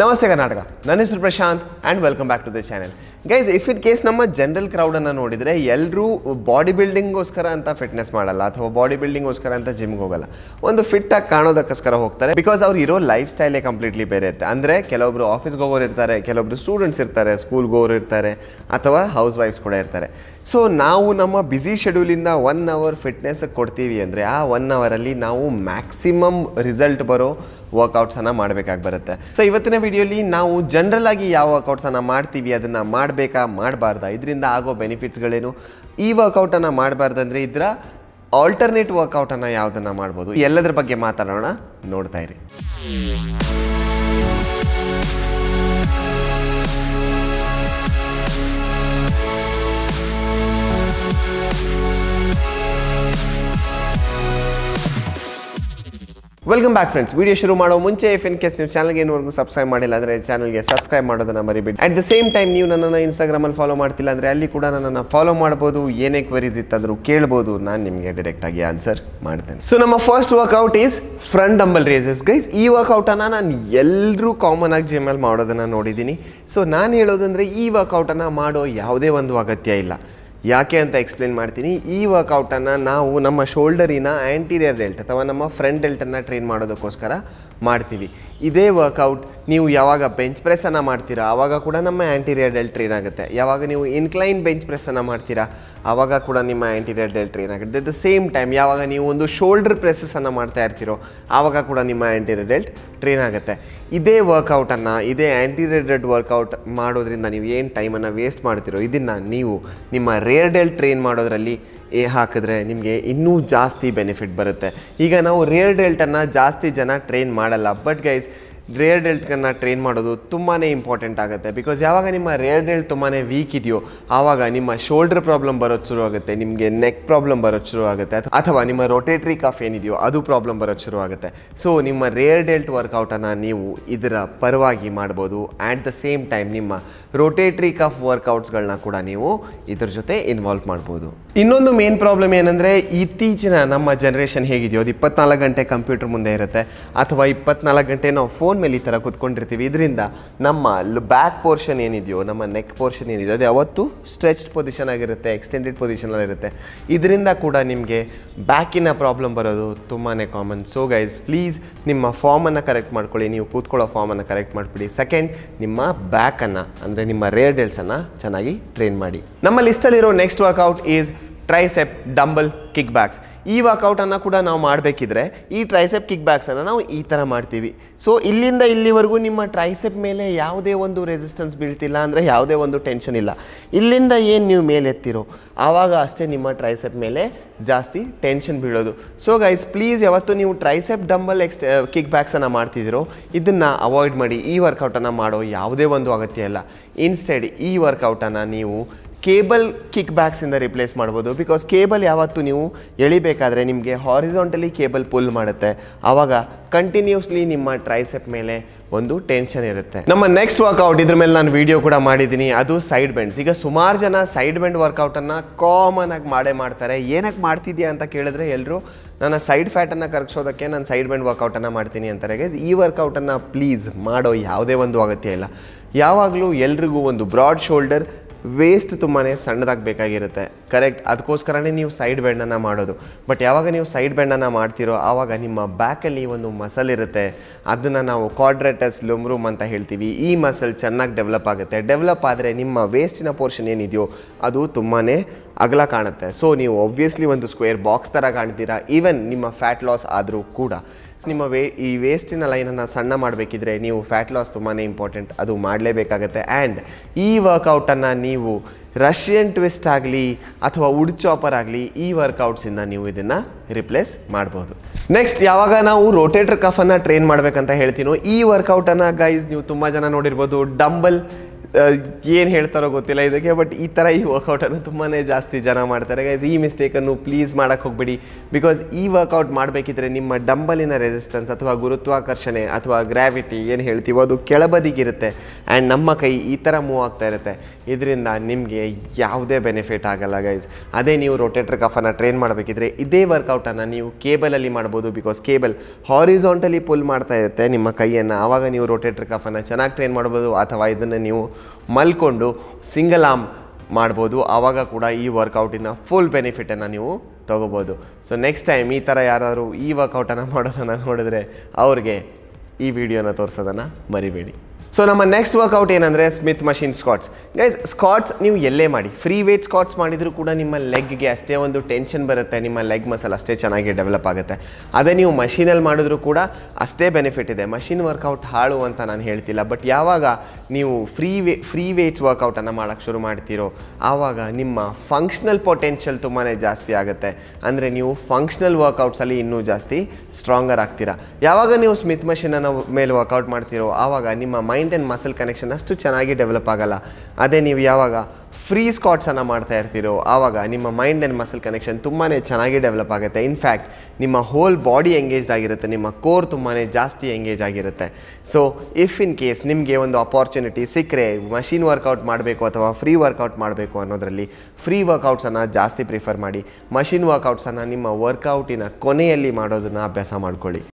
ನಮಸ್ತೆ ಕರ್ನಾಟಕ ನನ್ನ ಹೆಸರು Prashanth and welcome back to the channel guys if in case ನಮ್ಮ ಜನರಲ್ ಕ್ರೌಡನ್ನು ನೋಡಿದರೆ ಎಲ್ಲರೂ ಬಾಡಿ ಬಿಲ್ಡಿಂಗ್ಗೋಸ್ಕರ ಅಂತ ಫಿಟ್ನೆಸ್ ಮಾಡಲ್ಲ ಅಥವಾ ಬಾಡಿ ಬಿಲ್ಡಿಂಗ್ಗೋಸ್ಕರ ಅಂತ ಜಿಮ್ಗೆ ಹೋಗಲ್ಲ ಒಂದು ಫಿಟ್ ಆಗಿ ಕಾಣೋದಕ್ಕೋಸ್ಕರ ಹೋಗ್ತಾರೆ ಬಿಕಾಸ್ ಅವ್ರು ಇರೋ ಲೈಫ್ ಸ್ಟೈಲೇ ಕಂಪ್ಲೀಟ್ಲಿ ಬೇರೆ ಇರುತ್ತೆ ಅಂದರೆ ಕೆಲವೊಬ್ರು ಆಫೀಸ್ಗೆ ಹೋಗೋರು ಇರ್ತಾರೆ ಕೆಲವೊಬ್ರು ಸ್ಟೂಡೆಂಟ್ಸ್ ಇರ್ತಾರೆ ಸ್ಕೂಲ್ಗೆ ಹೋಗೋರು ಇರ್ತಾರೆ ಅಥವಾ ಹೌಸ್ ವೈಫ್ಸ್ ಕೂಡ ಇರ್ತಾರೆ ಸೊ ನಾವು ನಮ್ಮ ಬ್ಯುಸಿ ಶೆಡ್ಯೂಲಿಂದ ಒನ್ ಅವರ್ ಫಿಟ್ನೆಸ್ಗೆ ಕೊಡ್ತೀವಿ ಅಂದರೆ ಆ ಒನ್ ಅವರಲ್ಲಿ ನಾವು ಮ್ಯಾಕ್ಸಿಮಮ್ ರಿಸಲ್ಟ್ ಬರೋ ವರ್ಕೌಟ್ಸನ್ನು ಮಾಡಬೇಕಾಗಿ ಬರುತ್ತೆ ಸೊ ಇವತ್ತಿನ ವಿಡಿಯೋಲಿ ನಾವು ಜನರಲ್ ಆಗಿ ಯಾವ ವರ್ಕೌಟ್ಸನ್ನು ಮಾಡ್ತೀವಿ ಅದನ್ನು ಮಾಡಬೇಕಾ ಮಾಡಬಾರ್ದ ಇದರಿಂದ ಆಗೋ ಬೆನಿಫಿಟ್ಸ್ಗಳೇನು ಈ ವರ್ಕೌಟನ್ನು ಮಾಡಬಾರ್ದಂದ್ರೆ ಇದರ ಆಲ್ಟರ್ನೇಟ್ ವರ್ಕೌಟನ್ನು ಯಾವುದನ್ನು ಮಾಡ್ಬೋದು ಎಲ್ಲದರ ಬಗ್ಗೆ ಮಾತಾಡೋಣ ನೋಡ್ತಾ ಇರಿ ವೆಲ್ಕಮ್ ಬ್ಯಾಕ್ ಫ್ರೆಂಡ್ಸ್ ವಿಡಿಯೋ ಶುರು ಮಾಡೋ ಮುಂಚೆ ಇಫ್ ಇನ್ ಕೇಸ್ ನೀವು ಚಾನಲ್ಗೆ ಏನುವರೆಗೂ ಸಬ್ಸ್ಕ್ರೈಬ್ ಮಾಡಿಲ್ಲ ಅಂದರೆ ಚಾನಲ್ಗೆ ಸಬ್ಸ್ಕ್ರೈಬ್ ಮಾಡೋದನ್ನ ಮರಿಬೇಡಿ ಅಟ್ ದ ಸೇಮ್ ಟೈಮ್ ನೀವು ನನ್ನನ್ನು ಇನ್ಸ್ಟಾಗ್ರಾಮಲ್ಲಿ ಫಾಲೋ ಮಾಡ್ತಿಲ್ಲ ಅಂದರೆ ಅಲ್ಲಿ ಕೂಡ ನನ್ನನ್ನು ಫಾಲೋ ಮಾಡ್ಬೋದು ಏನೇ ಕ್ವರೀಸ್ ಇತ್ತಾದರೂ ಕೇಳ್ಬೋದು ನಾನು ನಿಮಗೆ ಡೈರೆಕ್ಟಾಗಿ ಆನ್ಸರ್ ಮಾಡ್ತೇನೆ ಸೊ ನಮ್ಮ first workout is front dumbbell raises guys ಈ ವರ್ಕೌಟನ್ನು ನಾನು ಎಲ್ಲರೂ ಕಾಮನ್ ಆಗಿ ಜಿಮಲ್ಲಿ ಮಾಡೋದನ್ನು ನೋಡಿದ್ದೀನಿ ಸೊ ನಾನು ಹೇಳೋದಂದರೆ ಈ ವರ್ಕೌಟನ್ನು ಮಾಡೋ ಯಾವುದೇ ಒಂದು ಅಗತ್ಯ ಇಲ್ಲ ಯಾಕೆ ಅಂತ ಎಕ್ಸ್ಪ್ಲೇನ್ ಮಾಡ್ತೀನಿ ಈ ವರ್ಕೌಟನ್ನು ನಾವು ನಮ್ಮ ಶೋಲ್ಡರಿನ ಆ್ಯಂಟೀರಿಯರ್ ಡೆಲ್ಟ್ ಅಥವಾ ನಮ್ಮ ಫ್ರಂಟ್ ಡೆಲ್ಟನ್ನು ಟ್ರೈನ್ ಮಾಡೋದಕ್ಕೋಸ್ಕರ ಮಾಡ್ತೀವಿ ಇದೇ ವರ್ಕೌಟ್ ನೀವು ಯಾವಾಗ ಬೆಂಚ್ ಪ್ರೆಸ್ಸನ್ನು ಮಾಡ್ತೀರಾ ಆವಾಗ ಕೂಡ ನಮ್ಮ ಆ್ಯಂಟಿರಿಯರ್ ಡೆಲ್ ಟ್ರೈನ್ ಆಗುತ್ತೆ ಯಾವಾಗ ನೀವು ಇನ್ಕ್ಲೈನ್ ಬೆಂಚ್ ಪ್ರೆಸ್ಸನ್ನು ಮಾಡ್ತೀರಾ ಆವಾಗ ಕೂಡ ನಿಮ್ಮ ಆ್ಯಂಟಿರಿಯರ್ ಡೆಲ್ ಟ್ರೈನ್ ಆಗುತ್ತೆ ದ ಸೇಮ್ ಟೈಮ್ ಯಾವಾಗ ನೀವು ಒಂದು ಶೋಲ್ಡರ್ ಪ್ರೆಸ್ಸನ್ನು ಮಾಡ್ತಾ ಇರ್ತೀರೋ ಆವಾಗ ಕೂಡ ನಿಮ್ಮ ಆ್ಯಂಟಿರಿಯರ್ ಡೆಲ್ಟ್ ಟ್ರೈನ್ ಆಗುತ್ತೆ ಇದೇ ವರ್ಕೌಟನ್ನು ಇದೇ ಆ್ಯಂಟಿರಿಯರ್ ವರ್ಕೌಟ್ ಮಾಡೋದ್ರಿಂದ ನೀವು ಏನು ಟೈಮನ್ನು ವೇಸ್ಟ್ ಮಾಡ್ತಿರೋ ಇದನ್ನು ನೀವು ನಿಮ್ಮ ರೇರ್ ಡೆಲ್ಟ್ ಟ್ರೈನ್ ಮಾಡೋದರಲ್ಲಿ ಹಾಕಿದ್ರೆ ನಿಮಗೆ ಇನ್ನೂ ಜಾಸ್ತಿ ಬೆನಿಫಿಟ್ ಬರುತ್ತೆ ಈಗ ನಾವು ರಿಯರ್ ಡೆಲ್ಟನ್ನು ಜಾಸ್ತಿ ಜನ ಟ್ರೈನ್ ಮಾಡಲ್ಲ ಬಟ್ ಗೈಸ್ ರೇರ್ ಡೆಲ್ಟ್ಗಳನ್ನ ಟ್ರೈನ್ ಮಾಡೋದು ತುಂಬಾ ಇಂಪಾರ್ಟೆಂಟ್ ಆಗುತ್ತೆ ಬಿಕಾಸ್ ಯಾವಾಗ ನಿಮ್ಮ ರೇರ್ ಡೆಲ್ಟ್ ತುಂಬಾ ವೀಕ್ ಇದೆಯೋ ಆವಾಗ ನಿಮ್ಮ ಶೋಲ್ಡರ್ ಪ್ರಾಬ್ಲಮ್ ಬರೋದು ಶುರು ಆಗುತ್ತೆ ನಿಮಗೆ ನೆಕ್ ಪ್ರಾಬ್ಲಮ್ ಬರೋದು ಶುರು ಆಗುತ್ತೆ ಅಥವಾ ನಿಮ್ಮ ರೊಟೇಟ್ರಿ ಕಫ್ ಏನಿದೆಯೋ ಅದು ಪ್ರಾಬ್ಲಮ್ ಬರೋದು ಶುರು ಆಗುತ್ತೆ ಸೊ ನಿಮ್ಮ ರೇರ್ ಡೆಲ್ಟ್ ವರ್ಕೌಟನ್ನು ನೀವು ಇದರ ಪರವಾಗಿ ಮಾಡ್ಬೋದು ಆ್ಯಟ್ ದ ಸೇಮ್ ಟೈಮ್ ನಿಮ್ಮ ರೊಟೇಟ್ರಿ ಕಫ್ ವರ್ಕೌಟ್ಸ್ಗಳನ್ನ ಕೂಡ ನೀವು ಇದ್ರ ಜೊತೆ ಇನ್ವಾಲ್ವ್ ಮಾಡ್ಬೋದು ಇನ್ನೊಂದು ಮೇನ್ ಪ್ರಾಬ್ಲಮ್ ಏನಂದರೆ ಇತ್ತೀಚಿನ ನಮ್ಮ ಜನರೇಷನ್ ಹೇಗಿದೆಯೋ ಅದು ಇಪ್ಪತ್ನಾಲ್ಕು ಗಂಟೆ ಕಂಪ್ಯೂಟರ್ ಮುಂದೆ ಇರುತ್ತೆ ಅಥವಾ ಇಪ್ಪತ್ನಾಲ್ಕು ಗಂಟೆ ನಾವು ಫೋನ್ ಫೋನ್ ಮೇಲೆ ಈ ಥರ ಕೂತ್ಕೊಂಡಿರ್ತೀವಿ ಇದರಿಂದ ನಮ್ಮ ಬ್ಯಾಕ್ ಪೋರ್ಷನ್ ಏನಿದೆಯೋ ನಮ್ಮ ನೆಕ್ ಪೋರ್ಷನ್ ಏನಿದೆಯೋ ಅದು ಯಾವತ್ತೂ ಸ್ಟ್ರೆಚ್ಡ್ ಪೊಸಿಷನ್ ಆಗಿರುತ್ತೆ ಎಕ್ಸ್ಟೆಂಡೆಡ್ ಪೊಸಿಷನಲ್ಲಿರುತ್ತೆ ಇದರಿಂದ ಕೂಡ ನಿಮಗೆ ಬ್ಯಾಕಿನ ಪ್ರಾಬ್ಲಮ್ ಬರೋದು ತುಂಬಾ ಕಾಮನ್ ಸೊ ಗೈಸ್ ಪ್ಲೀಸ್ ನಿಮ್ಮ ಫಾರ್ಮನ್ನು ಕರೆಕ್ಟ್ ಮಾಡ್ಕೊಳ್ಳಿ ನೀವು ಕೂತ್ಕೊಳ್ಳೋ ಫಾರ್ಮನ್ನು ಕರೆಕ್ಟ್ ಮಾಡಿಬಿಡಿ ಸೆಕೆಂಡ್ ನಿಮ್ಮ ಬ್ಯಾಕನ್ನು ಅಂದರೆ ನಿಮ್ಮ ರೇರ್ ಡೆಲ್ಸನ್ನು ಚೆನ್ನಾಗಿ ಟ್ರೈನ್ ಮಾಡಿ ನಮ್ಮ ಲಿಸ್ಟಲ್ಲಿರೋ next workout is tricep dumbbell kickbacks ಈ ವರ್ಕೌಟನ್ನು ಕೂಡ ನಾವು ಮಾಡಬೇಕಿದ್ರೆ ಈ ಟ್ರೈಸೆಪ್ ಕಿಕ್ ಬ್ಯಾಕ್ಸನ್ನು ನಾವು ಈ ಥರ ಮಾಡ್ತೀವಿ ಸೊ ಇಲ್ಲಿಂದ ಇಲ್ಲಿವರೆಗೂ ನಿಮ್ಮ ಟ್ರೈಸೆಪ್ ಮೇಲೆ ಯಾವುದೇ ಒಂದು ರೆಸಿಸ್ಟೆನ್ಸ್ ಬೀಳ್ತಿಲ್ಲ ಅಂದರೆ ಯಾವುದೇ ಒಂದು ಟೆನ್ಷನ್ ಇಲ್ಲ ಇಲ್ಲಿಂದ ಏನು ನೀವು ಮೇಲೆತ್ತಿರೋ ಆವಾಗ ಅಷ್ಟೇ ನಿಮ್ಮ ಟ್ರೈಸೆಪ್ ಮೇಲೆ ಜಾಸ್ತಿ ಟೆನ್ಷನ್ ಬೀಳೋದು ಸೊ ಗೈಸ್ ಪ್ಲೀಸ್ ಯಾವತ್ತು ನೀವು ಟ್ರೈಸೆಪ್ ಡಂಬಲ್ ಎಕ್ಸ್ಟ್ ಕಿಕ್ ಬ್ಯಾಕ್ಸನ್ನು ಮಾಡ್ತಿದ್ದೀರೋ ಇದನ್ನು ಅವಾಯ್ಡ್ ಮಾಡಿ ಈ ವರ್ಕೌಟನ್ನು ಮಾಡೋ ಯಾವುದೇ ಒಂದು ಅಗತ್ಯ ಇಲ್ಲ ಇನ್ಸ್ಟೆಡ್ ಈ ವರ್ಕೌಟನ್ನು ನೀವು ಕೇಬಲ್ ಕಿಕ್ ಬ್ಯಾಕ್ಸಿಂದ ರಿಪ್ಲೇಸ್ ಮಾಡ್ಬೋದು ಬಿಕಾಸ್ ಕೇಬಲ್ ಯಾವತ್ತೂ ನೀವು ಎಳಿಬೇಕಾದ್ರೆ ನಿಮಗೆ ಹಾರಿಸಾಂಟಲಿ ಕೇಬಲ್ ಪುಲ್ ಮಾಡುತ್ತೆ ಆವಾಗ ಕಂಟಿನ್ಯೂಸ್ಲಿ ನಿಮ್ಮ ಟ್ರೈಸೆಪ್ ಮೇಲೆ ಒಂದು ಟೆನ್ಷನ್ ಇರುತ್ತೆ ನಮ್ಮ ನೆಕ್ಸ್ಟ್ ವರ್ಕೌಟ್ ಇದ್ರ ಮೇಲೆ ನಾನು ವಿಡಿಯೋ ಕೂಡ ಮಾಡಿದ್ದೀನಿ ಅದು ಸೈಡ್ ಬೆಂಡ್ಸ್ ಈಗ ಸುಮಾರು ಜನ ಸೈಡ್ ಬೆಂಡ್ ವರ್ಕೌಟನ್ನು ಕಾಮನ್ ಆಗಿ ಮಾಡೇ ಮಾಡ್ತಾರೆ ಏನಕ್ಕೆ ಮಾಡ್ತಿದ್ಯಾ ಅಂತ ಕೇಳಿದ್ರೆ ಎಲ್ಲರೂ ನನ್ನ ಸೈಡ್ ಫ್ಯಾಟನ್ನು ಕರಗಿಸೋದಕ್ಕೆ ನಾನು ಸೈಡ್ ಬೆಂಡ್ ವರ್ಕೌಟನ್ನು ಮಾಡ್ತೀನಿ ಅಂತಾರೆ ಈ ವರ್ಕೌಟನ್ನು ಪ್ಲೀಸ್ ಮಾಡೋ ಯಾವುದೇ ಒಂದು ಅಗತ್ಯ ಇಲ್ಲ ಯಾವಾಗಲೂ ಎಲ್ರಿಗೂ ಒಂದು ಬ್ರಾಡ್ ಶೋಲ್ಡರ್ ವೇಸ್ಟ್ ತುಂಬಾ ಸಣ್ಣದಾಗಿ ಬೇಕಾಗಿರುತ್ತೆ ಕರೆಕ್ಟ್ ಅದಕ್ಕೋಸ್ಕರನೇ ನೀವು ಸೈಡ್ ಬೆಂಡನ್ನು ಮಾಡೋದು ಬಟ್ ಯಾವಾಗ ನೀವು ಸೈಡ್ ಬೆಂಡನ್ನು ಮಾಡ್ತೀರೋ ಆವಾಗ ನಿಮ್ಮ ಬ್ಯಾಕಲ್ಲಿ ಒಂದು ಮಸಲ್ ಇರುತ್ತೆ ಅದನ್ನು ನಾವು ಕ್ವಾಡ್ರೇಟಸ್ ಲುಮ್ರೂಮ್ ಅಂತ ಹೇಳ್ತೀವಿ ಈ ಮಸಲ್ ಚೆನ್ನಾಗಿ ಡೆವಲಪ್ ಆಗುತ್ತೆ ಡೆವಲಪ್ ಆದರೆ ನಿಮ್ಮ ವೇಸ್ಟಿನ ಪೋರ್ಷನ್ ಏನಿದೆಯೋ ಅದು ತುಂಬಾ ಅಗಲ ಕಾಣುತ್ತೆ ಸೊ ನೀವು ಒಬ್ವಿಯಸ್ಲಿ ಒಂದು ಸ್ಕ್ವೇರ್ ಬಾಕ್ಸ್ ಥರ ಕಾಣ್ತೀರಾ ಈವನ್ ನಿಮ್ಮ ಫ್ಯಾಟ್ ಲಾಸ್ ಆದರೂ ಕೂಡ ನಿಮ್ಮ ವೇ ಈ ವೇಸ್ಟಿನ ಲೈನನ್ನು ಸಣ್ಣ ಮಾಡಬೇಕಿದ್ರೆ ನೀವು ಫ್ಯಾಟ್ ಲಾಸ್ ತುಂಬಾ ಇಂಪಾರ್ಟೆಂಟ್ ಅದು ಮಾಡಲೇಬೇಕಾಗತ್ತೆ ಆ್ಯಂಡ್ ಈ ವರ್ಕೌಟನ್ನು ನೀವು ರಷ್ಯನ್ ಟ್ವಿಸ್ಟ್ ಆಗಲಿ ಅಥವಾ ವುಡ್ ಚಾಪರ್ ಆಗಲಿ ಈ ವರ್ಕೌಟ್ಸಿಂದ ನೀವು ಇದನ್ನು ರಿಪ್ಲೇಸ್ ಮಾಡ್ಬೋದು ನೆಕ್ಸ್ಟ್ ಯಾವಾಗ ನಾವು ರೋಟೇಟರ್ ಕಫನ್ನು ಟ್ರೈನ್ ಮಾಡಬೇಕಂತ ಹೇಳ್ತೀನೋ ಈ ವರ್ಕೌಟನ್ನು ಗೈಸ್ ನೀವು ತುಂಬ ಜನ ನೋಡಿರ್ಬೋದು ಡಂಬಲ್ ಏನು ಹೇಳ್ತಾರೋ ಗೊತ್ತಿಲ್ಲ ಇದಕ್ಕೆ ಬಟ್ ಈ ಥರ ಈ ವರ್ಕೌಟನ್ನು ತುಂಬಾ ಜಾಸ್ತಿ ಜನ ಮಾಡ್ತಾರೆ ಗೈಸ್ ಈ ಮಿಸ್ಟೇಕನ್ನು ಪ್ಲೀಸ್ ಮಾಡೋಕ್ಕೆ ಹೋಗ್ಬಿಡಿ ಬಿಕಾಸ್ ಈ ವರ್ಕೌಟ್ ಮಾಡಬೇಕಿದ್ರೆ ನಿಮ್ಮ ಡಂಬಲಿನ ರೆಸಿಸ್ಟೆನ್ಸ್ ಅಥವಾ ಗುರುತ್ವಾಕರ್ಷಣೆ ಅಥವಾ ಗ್ರಾವಿಟಿ ಏನು ಹೇಳ್ತೀವೋ ಅದು ಕೆಳಬದಿಗಿರುತ್ತೆ ಆ್ಯಂಡ್ ನಮ್ಮ ಕೈ ಈ ಥರ ಮೂವ್ ಆಗ್ತಾ ಇರುತ್ತೆ ಇದರಿಂದ ನಿಮಗೆ ಯಾವುದೇ ಬೆನಿಫಿಟ್ ಆಗಲ್ಲ ಗೈಸ್ ಅದೇ ನೀವು ರೊಟೇಟರ್ ಕಫನ್ನು ಟ್ರೈನ್ ಮಾಡಬೇಕಿದ್ರೆ ಇದೇ ವರ್ಕೌಟನ್ನು ನೀವು ಕೇಬಲಲ್ಲಿ ಮಾಡ್ಬೋದು ಬಿಕಾಸ್ ಕೇಬಲ್ ಹಾರಿಸೋಂಟಲಿ ಪುಲ್ ಮಾಡ್ತಾ ಇರುತ್ತೆ ನಿಮ್ಮ ಕೈಯನ್ನು ಆವಾಗ ನೀವು ರೊಟೇಟರ್ ಕಫನ್ನು ಚೆನ್ನಾಗಿ ಟ್ರೈನ್ ಮಾಡ್ಬೋದು ಅಥವಾ ಇದನ್ನು ನೀವು ಮಲ್ಕೊಂಡು ಸಿಂಗಲ್ ಆಮ್ ಮಾಡ್ಬೋದು ಆವಾಗ ಕೂಡ ಈ ವರ್ಕೌಟಿನ ಫುಲ್ ಬೆನಿಫಿಟನ್ನು ನೀವು ತಗೋಬೋದು ಸೊ ನೆಕ್ಸ್ಟ್ ಟೈಮ್ ಈ ಥರ ಯಾರಾದರೂ ಈ ವರ್ಕೌಟನ್ನು ಮಾಡೋದನ್ನು ನೋಡಿದ್ರೆ ಅವ್ರಿಗೆ ಈ ವಿಡಿಯೋನ ತೋರಿಸೋದನ್ನು ಮರಿಬೇಡಿ ಸೊ ನಮ್ಮ ನೆಕ್ಸ್ಟ್ ವರ್ಕೌಟ್ ಏನಂದರೆ Smith machine squats guys squats ನೀವು ಎಲ್ಲೇ ಮಾಡಿ ಫ್ರೀ ವೇಟ್ ಸ್ಕಾಟ್ಸ್ ಮಾಡಿದರೂ ಕೂಡ ನಿಮ್ಮ ಲೆಗ್ಗೆ ಅಷ್ಟೇ ಒಂದು ಟೆನ್ಷನ್ ಬರುತ್ತೆ ನಿಮ್ಮ ಲೆಗ್ ಮಸಲ್ ಅಷ್ಟೇ ಚೆನ್ನಾಗಿ ಡೆವಲಪ್ ಆಗುತ್ತೆ ಅದೇ ನೀವು ಮಷೀನಲ್ಲಿ ಮಾಡಿದ್ರೂ ಕೂಡ ಅಷ್ಟೇ ಬೆನಿಫಿಟ್ ಇದೆ ಮಷಿನ್ ವರ್ಕೌಟ್ ಹಾಳು ಅಂತ ನಾನು ಹೇಳ್ತಿಲ್ಲ ಬಟ್ ಯಾವಾಗ ನೀವು ಫ್ರೀ ವೇ ಫ್ರೀ ವೇಟ್ಸ್ ವರ್ಕೌಟನ್ನು ಮಾಡೋಕ್ಕೆ ಶುರು ಮಾಡ್ತೀರೋ ಆವಾಗ ನಿಮ್ಮ ಫಂಕ್ಷನಲ್ ಪೊಟೆನ್ಷಿಯಲ್ ತುಂಬಾ ಜಾಸ್ತಿ ಆಗುತ್ತೆ ಅಂದರೆ ನೀವು ಫಂಕ್ಷನಲ್ ವರ್ಕೌಟ್ಸಲ್ಲಿ ಇನ್ನೂ ಜಾಸ್ತಿ ಸ್ಟ್ರಾಂಗರ್ ಆಗ್ತೀರಾ ಯಾವಾಗ ನೀವು ಸ್ಮಿತ್ ಮಷೀನನ್ನು ಮೇಲೆ ವರ್ಕೌಟ್ ಮಾಡ್ತೀರೋ ಆವಾಗ ನಿಮ್ಮ mind mind and muscle connection ಅಷ್ಟು ಚೆನ್ನಾಗಿ ಡೆವಲಪ್ ಆಗಲ್ಲ ಅದೇ ನೀವು ಯಾವಾಗ ಫ್ರೀ ಸ್ಕಾಟ್ಸನ್ನು ಮಾಡ್ತಾ ಇರ್ತೀರೋ ಆವಾಗ ನಿಮ್ಮ ಮೈಂಡ್ ಆ್ಯಂಡ್ ಮಸಲ್ ಕನೆಕ್ಷನ್ ತುಂಬಾ ಚೆನ್ನಾಗಿ ಡೆವಲಪ್ ಆಗುತ್ತೆ ಇನ್ಫ್ಯಾಕ್ಟ್ ನಿಮ್ಮ ಹೋಲ್ ಬಾಡಿ ಎಂಗೇಜ್ಡ್ ಆಗಿರುತ್ತೆ ನಿಮ್ಮ ಕೋರ್ ತುಂಬಾ ಜಾಸ್ತಿ ಎಂಗೇಜ್ ಆಗಿರುತ್ತೆ ಸೊ ಇಫ್ ಇನ್ ಕೇಸ್ ನಿಮಗೆ ಒಂದು ಅಪಾರ್ಚುನಿಟಿ ಸಿಕ್ಕರೆ ಮಷೀನ್ ವರ್ಕೌಟ್ ಮಾಡಬೇಕು ಅಥವಾ ಫ್ರೀ ವರ್ಕೌಟ್ ಮಾಡಬೇಕು ಅನ್ನೋದರಲ್ಲಿ ಫ್ರೀ ವರ್ಕೌಟ್ಸನ್ನು ಜಾಸ್ತಿ ಪ್ರಿಫರ್ ಮಾಡಿ ಮಷಿನ್ ವರ್ಕೌಟ್ಸನ್ನು ನಿಮ್ಮ ವರ್ಕೌಟಿನ ಕೊನೆಯಲ್ಲಿ ಮಾಡೋದನ್ನು ಅಭ್ಯಾಸ ಮಾಡ್ಕೊಳ್ಳಿ